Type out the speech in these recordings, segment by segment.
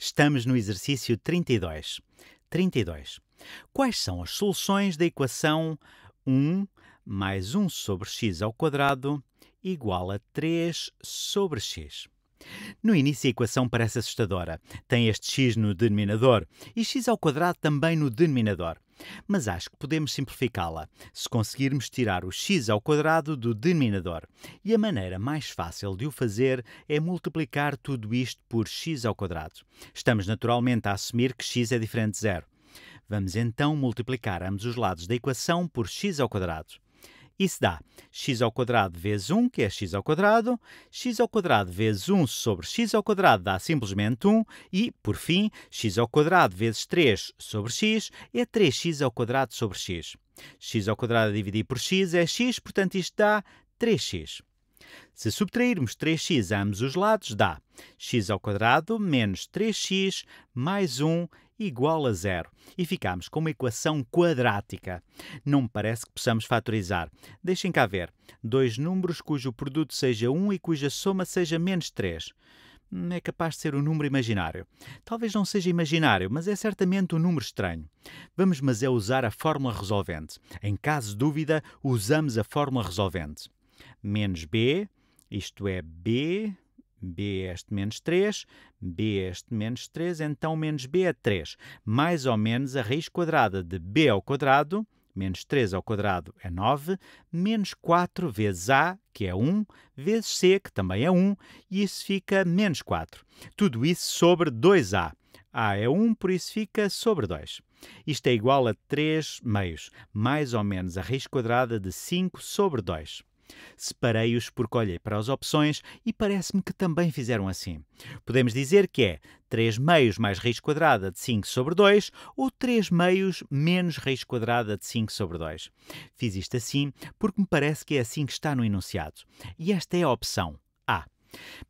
Estamos no exercício 32. 32. Quais são as soluções da equação 1 mais 1 sobre x ao quadrado igual a 3 sobre x? No início a equação parece assustadora. Tem este x no denominador e x ao quadrado também no denominador. Mas acho que podemos simplificá-la se conseguirmos tirar o x ao quadrado do denominador. E a maneira mais fácil de o fazer é multiplicar tudo isto por x ao quadrado. Estamos naturalmente a assumir que x é diferente de zero. Vamos então multiplicar ambos os lados da equação por x ao quadrado. Isso dá x ao quadrado vezes 1, que é x ao quadrado, x ao quadrado vezes 1 sobre x ao quadrado dá simplesmente 1 e, por fim, x ao quadrado vezes 3 sobre x é 3x ao quadrado sobre x. x ao quadrado dividido por x é x, portanto isto dá 3x. Se subtrairmos 3x a ambos os lados, dá x ao quadrado menos 3x mais 1 igual a zero e ficamos com uma equação quadrática. Não me parece que possamos fatorizar. Deixem cá ver. Dois números cujo produto seja 1 um e cuja soma seja menos 3. Hum, é capaz de ser um número imaginário. Talvez não seja imaginário, mas é certamente um número estranho. Vamos, mas é usar a fórmula resolvente. Em caso de dúvida, usamos a fórmula resolvente. Menos b, isto é b b é este menos 3, b é este menos 3, então menos b é 3, mais ou menos a raiz quadrada de b ao quadrado, menos 3 ao quadrado é 9, menos 4 vezes a, que é 1, vezes c, que também é 1, e isso fica menos 4. Tudo isso sobre 2a. a é 1, por isso fica sobre 2. Isto é igual a 3 meios, mais ou menos a raiz quadrada de 5 sobre 2. Separei-os porque olhei para as opções e parece-me que também fizeram assim. Podemos dizer que é 3 meios mais raiz quadrada de 5 sobre 2 ou 3 meios menos raiz quadrada de 5 sobre 2. Fiz isto assim porque me parece que é assim que está no enunciado. E esta é a opção A.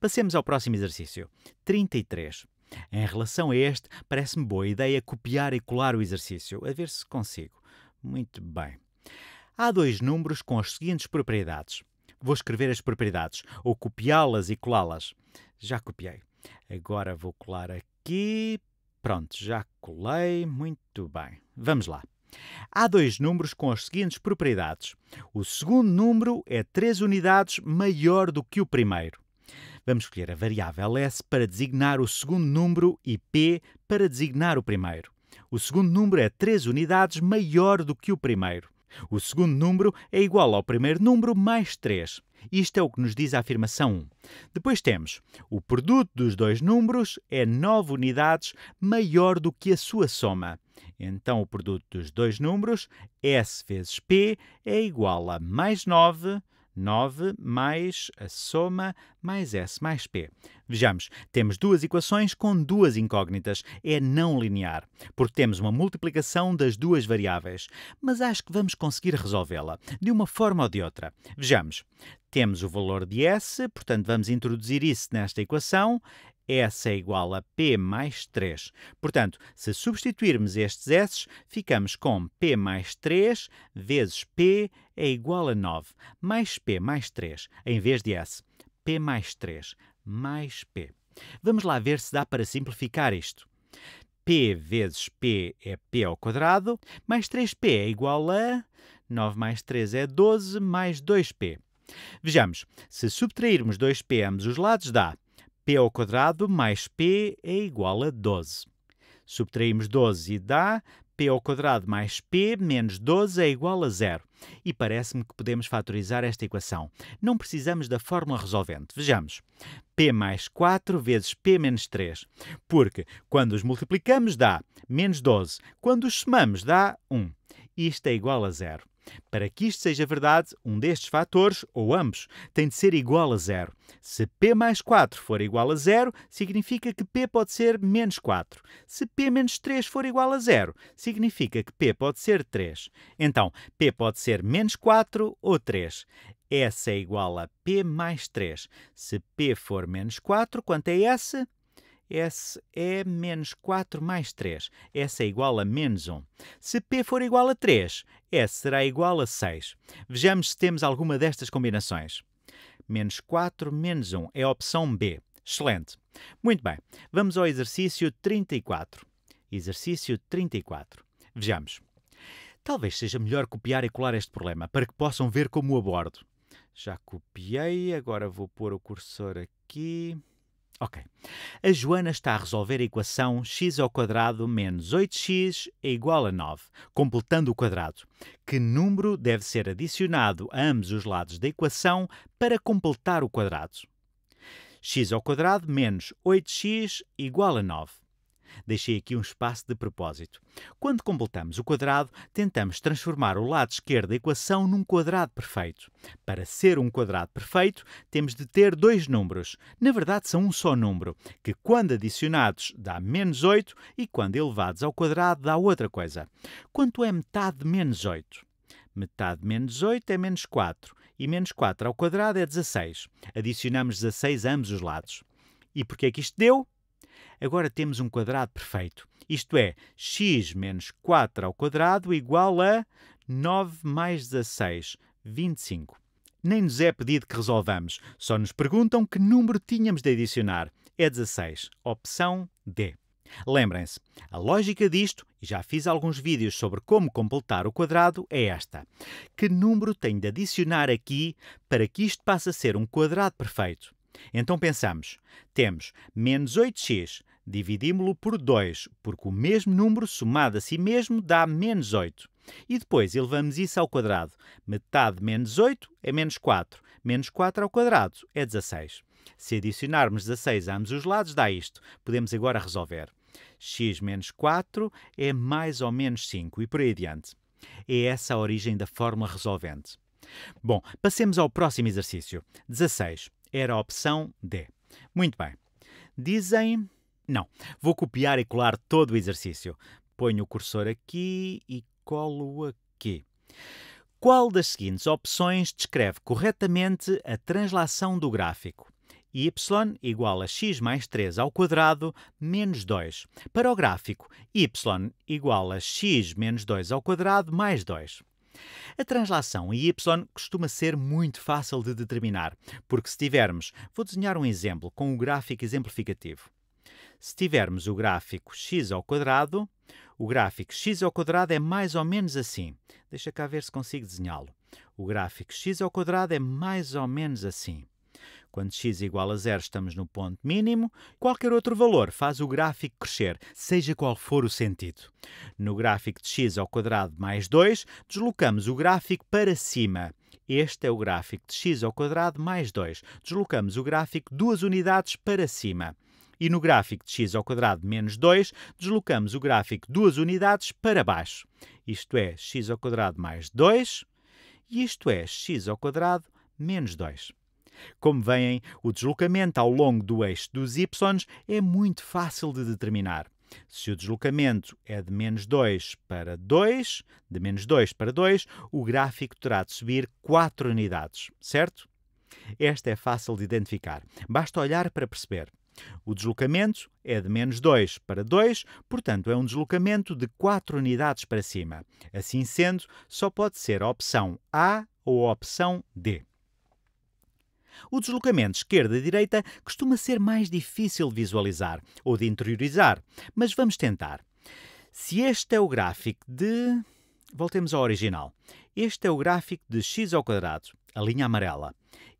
Passemos ao próximo exercício. 33. Em relação a este, parece-me boa ideia copiar e colar o exercício, a ver se consigo. Muito bem. Há dois números com as seguintes propriedades. Vou escrever as propriedades, ou copiá-las e colá-las. Já copiei. Agora vou colar aqui. Pronto, já colei. Muito bem. Vamos lá. Há dois números com as seguintes propriedades. O segundo número é 3 unidades maior do que o primeiro. Vamos escolher a variável S para designar o segundo número e P para designar o primeiro. O segundo número é 3 unidades maior do que o primeiro. O segundo número é igual ao primeiro número mais 3. Isto é o que nos diz a afirmação 1. Depois temos o produto dos dois números é 9 unidades maior do que a sua soma. Então o produto dos dois números, S vezes P, é igual a mais 9 9 mais a soma mais S mais P. Vejamos, temos duas equações com duas incógnitas. É não linear, porque temos uma multiplicação das duas variáveis. Mas acho que vamos conseguir resolvê-la, de uma forma ou de outra. Vejamos, temos o valor de S, portanto vamos introduzir isso nesta equação. S é igual a P mais 3. Portanto, se substituirmos estes S, ficamos com P mais 3 vezes P é igual a 9, mais P mais 3, em vez de S. P mais 3, mais P. Vamos lá ver se dá para simplificar isto. P vezes P é P ao quadrado, mais 3P é igual a... 9 mais 3 é 12, mais 2P. Vejamos, se subtrairmos 2p ambos os lados, dá p ao quadrado mais p é igual a 12. Subtraímos 12 e dá p ao quadrado mais p menos 12 é igual a zero. E parece-me que podemos fatorizar esta equação. Não precisamos da fórmula resolvente. Vejamos. p mais 4 vezes p menos 3. Porque quando os multiplicamos dá menos 12. Quando os somamos dá 1. Isto é igual a zero. Para que isto seja verdade, um destes fatores, ou ambos, tem de ser igual a zero. Se P mais 4 for igual a zero, significa que P pode ser menos 4. Se P menos 3 for igual a zero, significa que P pode ser 3. Então, P pode ser menos 4 ou 3. S é igual a P mais 3. Se P for menos 4, quanto é S? S é menos 4 mais 3. S é igual a menos 1. Se P for igual a 3, S será igual a 6. Vejamos se temos alguma destas combinações. Menos 4 menos 1 é a opção B. Excelente. Muito bem, vamos ao exercício 34. Exercício 34. Vejamos. Talvez seja melhor copiar e colar este problema, para que possam ver como o abordo. Já copiei, agora vou pôr o cursor aqui. Ok. A Joana está a resolver a equação x ao quadrado menos 8x é igual a 9, completando o quadrado. Que número deve ser adicionado a ambos os lados da equação para completar o quadrado? x ao quadrado menos 8x igual a 9. Deixei aqui um espaço de propósito. Quando completamos o quadrado, tentamos transformar o lado esquerdo da equação num quadrado perfeito. Para ser um quadrado perfeito, temos de ter dois números. Na verdade, são um só número, que quando adicionados dá menos 8 e quando elevados ao quadrado dá outra coisa. Quanto é metade de menos 8? Metade de menos 8 é menos 4 e menos 4 ao quadrado é 16. Adicionamos 16 a ambos os lados. E porquê é que isto deu? Agora temos um quadrado perfeito. Isto é, x menos 4 ao quadrado igual a 9 mais 16, 25. Nem nos é pedido que resolvamos, só nos perguntam que número tínhamos de adicionar. É 16, opção D. Lembrem-se, a lógica disto, e já fiz alguns vídeos sobre como completar o quadrado, é esta. Que número tenho de adicionar aqui para que isto passe a ser um quadrado perfeito? Então pensamos, temos menos 8x dividimos-lo por 2, porque o mesmo número somado a si mesmo dá menos 8. E depois elevamos isso ao quadrado. Metade menos 8 é menos 4. Menos 4 ao quadrado é 16. Se adicionarmos 16 a ambos os lados, dá isto. Podemos agora resolver. x menos 4 é mais ou menos 5 e por aí adiante. É essa a origem da fórmula resolvente. Bom, passemos ao próximo exercício. 16. Era a opção D. Muito bem. Dizem não. Vou copiar e colar todo o exercício. Ponho o cursor aqui e colo aqui. Qual das seguintes opções descreve corretamente a translação do gráfico? y igual a x mais 3 ao quadrado menos 2. Para o gráfico, y igual a x menos 2 ao quadrado mais 2. A translação y costuma ser muito fácil de determinar, porque se tivermos, vou desenhar um exemplo com o um gráfico exemplificativo. Se tivermos o gráfico x ao quadrado, o gráfico x ao quadrado é mais ou menos assim. Deixa cá ver se consigo desenhá-lo. O gráfico x ao quadrado é mais ou menos assim. Quando x igual a zero estamos no ponto mínimo, qualquer outro valor faz o gráfico crescer, seja qual for o sentido. No gráfico de x ao quadrado mais 2, deslocamos o gráfico para cima. Este é o gráfico de x ao quadrado mais 2. Deslocamos o gráfico duas unidades para cima e no gráfico de x ao quadrado menos 2, deslocamos o gráfico duas unidades para baixo. Isto é x ao quadrado mais 2 e isto é x ao quadrado menos 2. Como veem, o deslocamento ao longo do eixo dos y é muito fácil de determinar. Se o deslocamento é de menos 2 para 2, de menos 2 para 2, o gráfico terá de subir 4 unidades, certo? Esta é fácil de identificar, basta olhar para perceber. O deslocamento é de menos 2 para 2, portanto é um deslocamento de 4 unidades para cima. Assim sendo, só pode ser a opção A ou a opção D. O deslocamento esquerda-direita costuma ser mais difícil de visualizar ou de interiorizar, mas vamos tentar. Se este é o gráfico de. Voltemos ao original. Este é o gráfico de x ao quadrado, a linha amarela.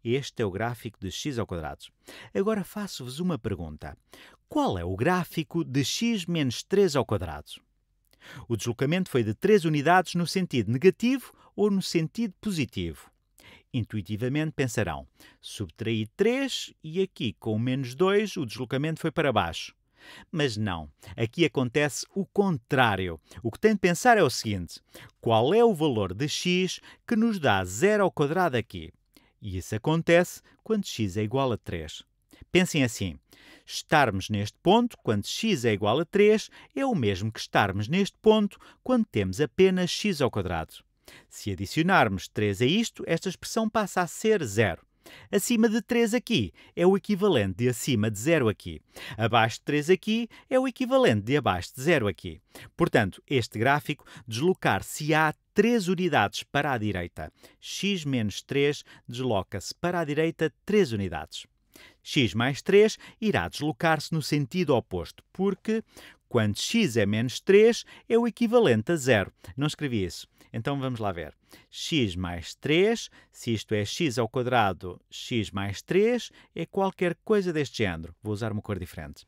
Este é o gráfico de x ao quadrado. Agora faço-vos uma pergunta. Qual é o gráfico de x menos 3 ao quadrado? O deslocamento foi de 3 unidades no sentido negativo ou no sentido positivo. Intuitivamente pensarão, subtraí 3 e aqui com menos 2 o deslocamento foi para baixo. Mas não, aqui acontece o contrário. O que tem de pensar é o seguinte: qual é o valor de x que nos dá 0 ao quadrado aqui? E isso acontece quando x é igual a 3. Pensem assim: estarmos neste ponto quando x é igual a 3 é o mesmo que estarmos neste ponto quando temos apenas x ao quadrado. Se adicionarmos 3 a isto, esta expressão passa a ser zero. Acima de 3 aqui é o equivalente de acima de 0 aqui. Abaixo de 3 aqui é o equivalente de abaixo de 0 aqui. Portanto, este gráfico deslocar-se á 3 unidades para a direita. x menos 3 desloca-se para a direita 3 unidades. x mais 3 irá deslocar-se no sentido oposto, porque quando x é menos 3 é o equivalente a 0. Não escrevi isso. Então vamos lá ver x mais 3, se isto é x ao quadrado, x mais 3, é qualquer coisa deste género. Vou usar uma cor diferente.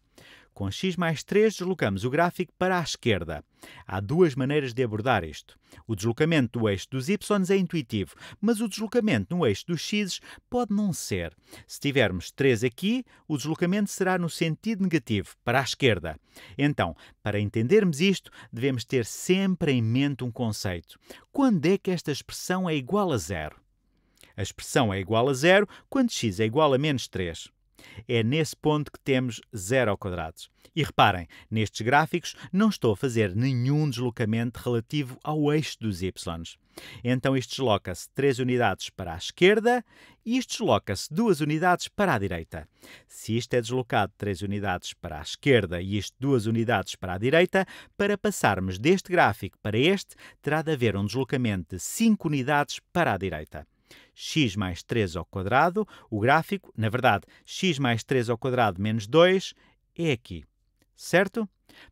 Com x mais 3 deslocamos o gráfico para a esquerda. Há duas maneiras de abordar isto. O deslocamento do eixo dos y é intuitivo, mas o deslocamento no eixo dos x pode não ser. Se tivermos 3 aqui, o deslocamento será no sentido negativo, para a esquerda. Então, para entendermos isto, devemos ter sempre em mente um conceito. Quando é que esta expressão é igual a zero? A expressão é igual a zero quando x é igual a menos 3. É nesse ponto que temos zero quadrado. E reparem, nestes gráficos não estou a fazer nenhum deslocamento relativo ao eixo dos y. Então isto desloca-se 3 unidades para a esquerda e isto desloca-se 2 unidades para a direita. Se isto é deslocado 3 unidades para a esquerda e isto 2 unidades para a direita, para passarmos deste gráfico para este, terá de haver um deslocamento de 5 unidades para a direita x mais 3 ao quadrado, o gráfico, na verdade, x mais 3 ao quadrado menos 2 é aqui, certo?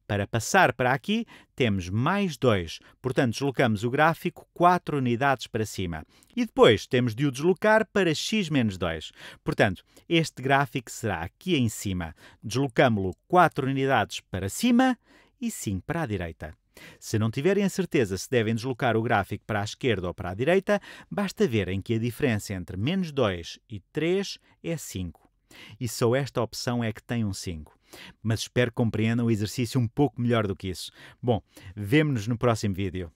Para passar para aqui, temos mais 2, portanto deslocamos o gráfico 4 unidades para cima. E depois temos de o deslocar para x menos 2. Portanto, este gráfico será aqui em cima. Deslocamos-lo 4 unidades para cima e 5 para a direita. Se não tiverem a certeza se devem deslocar o gráfico para a esquerda ou para a direita, basta verem que a diferença entre menos 2 e 3 é 5. E só esta opção é que tem um 5. Mas espero que compreendam o exercício um pouco melhor do que isso. Bom, vemo-nos no próximo vídeo.